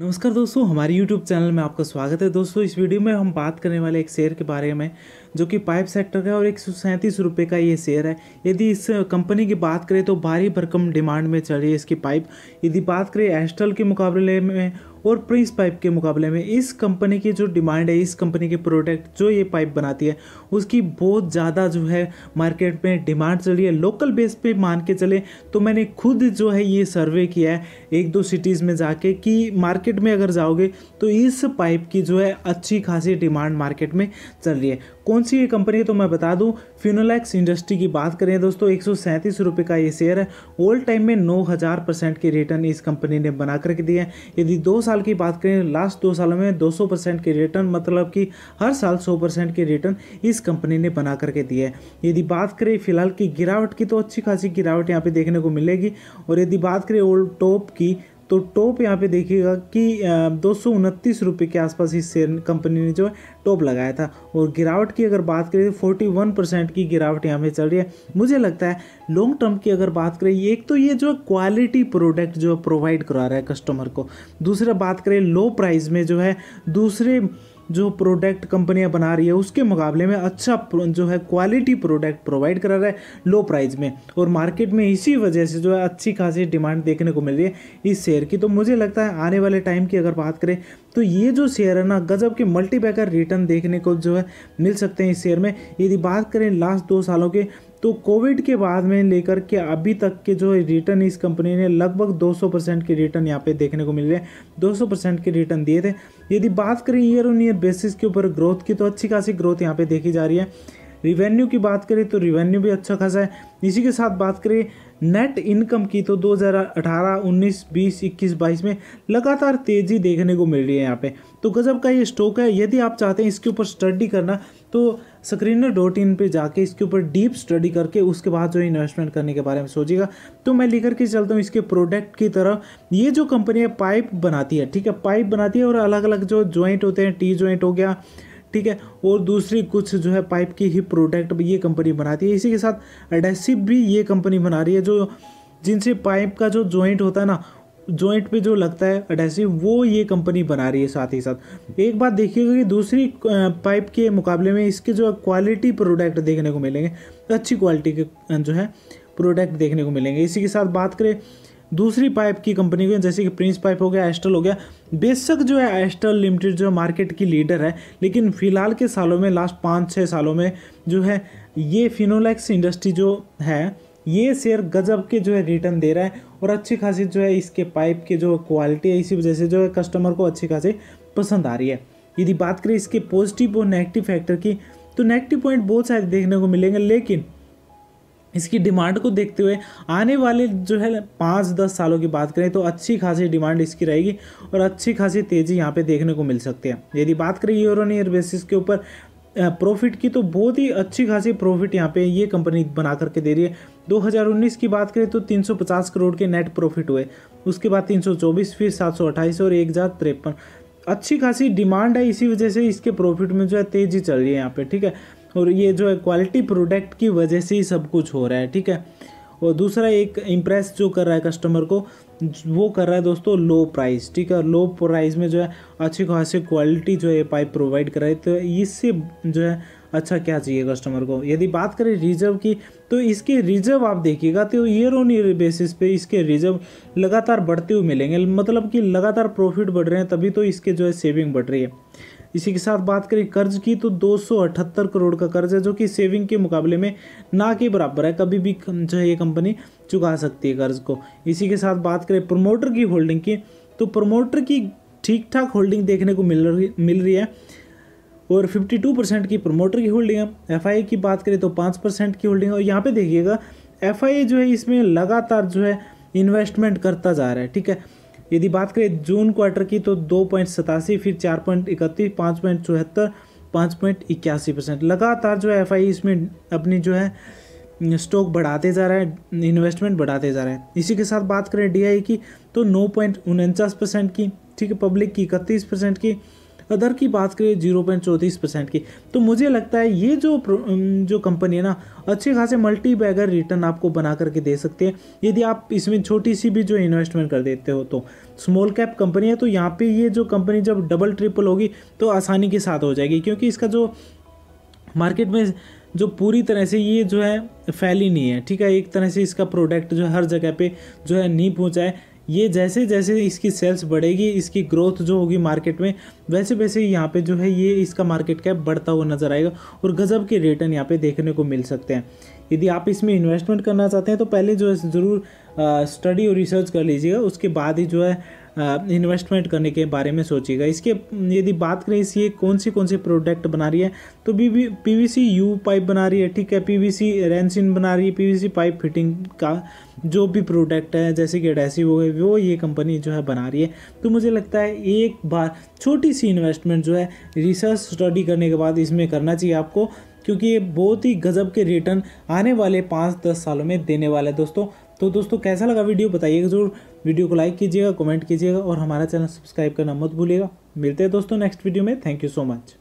नमस्कार दोस्तों हमारे YouTube चैनल में आपका स्वागत है दोस्तों इस वीडियो में हम बात करने वाले एक शेयर के बारे में जो कि पाइप सेक्टर का और एक सौ सैंतीस रुपये का ये शेयर है यदि इस कंपनी की बात करें तो भारी भरकम डिमांड में चल रही है इसकी पाइप यदि बात करें एस्टल के मुकाबले में और प्रिंस पाइप के मुकाबले में इस कंपनी की जो डिमांड है इस कंपनी के प्रोडक्ट जो ये पाइप बनाती है उसकी बहुत ज़्यादा जो है मार्केट में डिमांड चल रही है लोकल बेस पे मान के चले तो मैंने खुद जो है ये सर्वे किया है एक दो सिटीज़ में जाके कि मार्केट में अगर जाओगे तो इस पाइप की जो है अच्छी खासी डिमांड मार्केट में चल रही है कौन सी ये कंपनी है तो मैं बता दूँ फिनोलैक्स इंडस्ट्री की बात करें दोस्तों एक सौ का ये शेयर है ओल्ड टाइम में नौ परसेंट के रिटर्न इस कंपनी ने बना करके दिया है यदि दो साल की बात करें लास्ट दो सालों में 200 परसेंट के रिटर्न मतलब कि हर साल 100 परसेंट के रिटर्न इस कंपनी ने बना करके दिए है यदि बात करें फिलहाल की गिरावट की तो अच्छी खासी गिरावट यहाँ पे देखने को मिलेगी और यदि बात करें ओल्ड टॉप की तो टॉप यहाँ पे देखिएगा कि दो सौ के आसपास इस शेयर कंपनी ने जो है टॉप लगाया था और गिरावट की अगर बात करें तो 41 परसेंट की गिरावट यहाँ पे चल रही है मुझे लगता है लॉन्ग टर्म की अगर बात करें एक तो ये जो क्वालिटी प्रोडक्ट जो प्रोवाइड करा रहा है कस्टमर को दूसरा बात करें लो प्राइस में जो है दूसरे जो प्रोडक्ट कंपनियां बना रही है उसके मुकाबले में अच्छा जो है क्वालिटी प्रोडक्ट प्रोवाइड करा रहा है लो प्राइस में और मार्केट में इसी वजह से जो है अच्छी खासी डिमांड देखने को मिल रही है इस शेयर की तो मुझे लगता है आने वाले टाइम की अगर बात करें तो ये जो शेयर है ना गजब के मल्टीपैकर रिटर्न देखने को जो है मिल सकते हैं इस शेयर में यदि बात करें लास्ट दो सालों के तो कोविड के बाद में लेकर के अभी तक के जो रिटर्न इस कंपनी ने लगभग 200 परसेंट के रिटर्न यहाँ पे देखने को मिल रहे हैं 200 परसेंट के रिटर्न दिए थे यदि बात करें ईयर ऑन ईयर बेसिस के ऊपर ग्रोथ की तो अच्छी खासी ग्रोथ यहाँ पे देखी जा रही है रिवेन्यू की बात करें तो रिवेन्यू भी अच्छा खासा है इसी के साथ बात करें नेट इनकम की तो 2018, 19, 20, 21, 22 में लगातार तेज़ी देखने को मिल रही है यहाँ पे तो गज़ब का ये स्टॉक है यदि आप चाहते हैं इसके ऊपर स्टडी करना तो स्क्रीनर डॉट इन पर जाके इसके ऊपर डीप स्टडी करके उसके बाद जो इन्वेस्टमेंट करने के बारे में सोचिएगा तो मैं लेकर के चलता हूँ इसके प्रोडक्ट की तरह ये जो कंपनी है पाइप बनाती है ठीक है पाइप बनाती है और अलग अलग जो ज्वाइंट होते हैं टी ज्वाइंट हो गया ठीक है और दूसरी कुछ जो है पाइप की ही प्रोडक्ट भी ये कंपनी बनाती है इसी के साथ एडेसिव भी ये कंपनी बना रही है जो जिनसे पाइप का जो जॉइंट होता है ना जॉइंट पे जो लगता है अडेसिव वो ये कंपनी बना रही है साथ ही साथ एक बात देखिएगा कि दूसरी पाइप के मुकाबले में इसके जो क्वालिटी प्रोडक्ट देखने को मिलेंगे अच्छी क्वालिटी के जो है प्रोडक्ट देखने को मिलेंगे इसी के साथ बात करें दूसरी पाइप की कंपनी को जैसे कि प्रिंस पाइप हो गया एस्टल हो गया बेशक जो है एस्टल लिमिटेड जो मार्केट की लीडर है लेकिन फिलहाल के सालों में लास्ट पाँच छः सालों में जो है ये फिनोलैक्स इंडस्ट्री जो है ये शेयर गजब के जो है रिटर्न दे रहा है और अच्छी खासी जो है इसके पाइप की जो क्वालिटी है इसी वजह से जो है कस्टमर को अच्छी खासी पसंद आ रही है यदि बात करें इसके पॉजिटिव और नेगेटिव फैक्टर की तो नेगेटिव पॉइंट बहुत सारे देखने को मिलेंगे लेकिन इसकी डिमांड को देखते हुए आने वाले जो है पाँच दस सालों की बात करें तो अच्छी खासी डिमांड इसकी रहेगी और अच्छी खासी तेज़ी यहाँ पे देखने को मिल सकती है यदि बात करें ईयर ऑन ईयर बेसिस के ऊपर प्रॉफिट की तो बहुत ही अच्छी खासी प्रॉफिट यहाँ पे ये कंपनी बना करके दे रही है 2019 की बात करें तो 350 करोड़ के नेट प्रॉफिट हुए उसके बाद 324 फिर सात और एक हज़ार तिरपन अच्छी खासी डिमांड है इसी वजह से इसके प्रॉफिट में जो है तेज़ी चल रही है यहाँ पे ठीक है और ये जो है क्वालिटी प्रोडक्ट की वजह से ही सब कुछ हो रहा है ठीक है और दूसरा एक इम्प्रेस जो कर रहा है कस्टमर को वो कर रहा है दोस्तों लो प्राइस ठीक है लो प्राइस में जो है अच्छी खासी क्वालिटी जो है पाइप प्रोवाइड कर रहा है तो इससे जो है अच्छा क्या चाहिए कस्टमर को यदि बात करें रिजर्व की तो इसके रिजर्व आप देखिएगा तो ईयर ऑन ईयर बेसिस पे इसके रिजर्व लगातार बढ़ते हुए मिलेंगे मतलब कि लगातार प्रॉफिट बढ़ रहे हैं तभी तो इसके जो है सेविंग बढ़ रही है इसी के साथ बात करें कर्ज की तो दो करोड़ का कर्ज है जो कि सेविंग के मुकाबले में ना के बराबर है कभी भी जो है ये कंपनी चुका सकती है कर्ज को इसी के साथ बात करें प्रमोटर की होल्डिंग की तो प्रमोटर की ठीक ठाक होल्डिंग देखने को मिल रही मिल रही है और 52 परसेंट की प्रमोटर की होल्डिंग है एफ की बात करें तो पाँच परसेंट की होल्डिंग है और यहाँ पे देखिएगा एफ जो है इसमें लगातार जो है इन्वेस्टमेंट करता जा रहा है ठीक है यदि बात करें जून क्वार्टर की तो दो पॉइंट सतासी फिर चार पॉइंट इकतीस पाँच पॉइंट चौहत्तर पाँच पॉइंट इक्यासी परसेंट लगातार जो है एफ e इसमें अपनी जो है स्टॉक बढ़ाते जा रहा है इन्वेस्टमेंट बढ़ाते जा रहा है इसी के साथ बात करें डी e की तो नौ पॉइंट उनचास परसेंट की ठीक है पब्लिक की इकतीस परसेंट की अदर की बात करें जीरो पॉइंट चौंतीस परसेंट की तो मुझे लगता है ये जो जो कंपनी है ना अच्छे खासे मल्टी बैगर रिटर्न आपको बना करके दे सकते हैं यदि आप इसमें छोटी सी भी जो इन्वेस्टमेंट कर देते हो तो स्मॉल कैप कंपनी है तो यहाँ पे ये जो कंपनी जब डबल ट्रिपल होगी तो आसानी के साथ हो जाएगी क्योंकि इसका जो मार्केट में जो पूरी तरह से ये जो है फैली नहीं है ठीक है एक तरह से इसका प्रोडक्ट जो हर जगह पे जो है नहीं पहुँचा है ये जैसे जैसे इसकी सेल्स बढ़ेगी इसकी ग्रोथ जो होगी मार्केट में वैसे वैसे यहाँ पे जो है ये इसका मार्केट कैप बढ़ता हुआ नज़र आएगा और गज़ब के रिटर्न यहाँ पे देखने को मिल सकते हैं यदि आप इसमें इन्वेस्टमेंट करना चाहते हैं तो पहले जो है ज़रूर स्टडी और रिसर्च कर लीजिएगा उसके बाद ही जो है इन्वेस्टमेंट करने के बारे में सोचिएगा इसके यदि बात करें इसी कौन सी कौन सी प्रोडक्ट बना रही है तो B P V C U pipe बना रही है ठीक है पी वी सी रेंसिन बना रही है P V C pipe fitting का जो भी प्रोडक्ट है जैसे कि एडेसिव हो गए वो ये कंपनी जो है बना रही है तो मुझे लगता है एक बार छोटी सी इन्वेस्टमेंट जो है रिसर्च स्टडी करने के बाद इसमें करना चाहिए आपको क्योंकि ये बहुत ही गजब के रिटर्न आने वाले पाँच दस सालों में देने वाला है दोस्तों तो दोस्तों कैसा लगा वीडियो बताइएगा जरूर वीडियो को लाइक कीजिएगा कमेंट कीजिएगा और हमारा चैनल सब्सक्राइब करना मत भूलिएगा मिलते हैं दोस्तों नेक्स्ट वीडियो में थैंक यू सो मच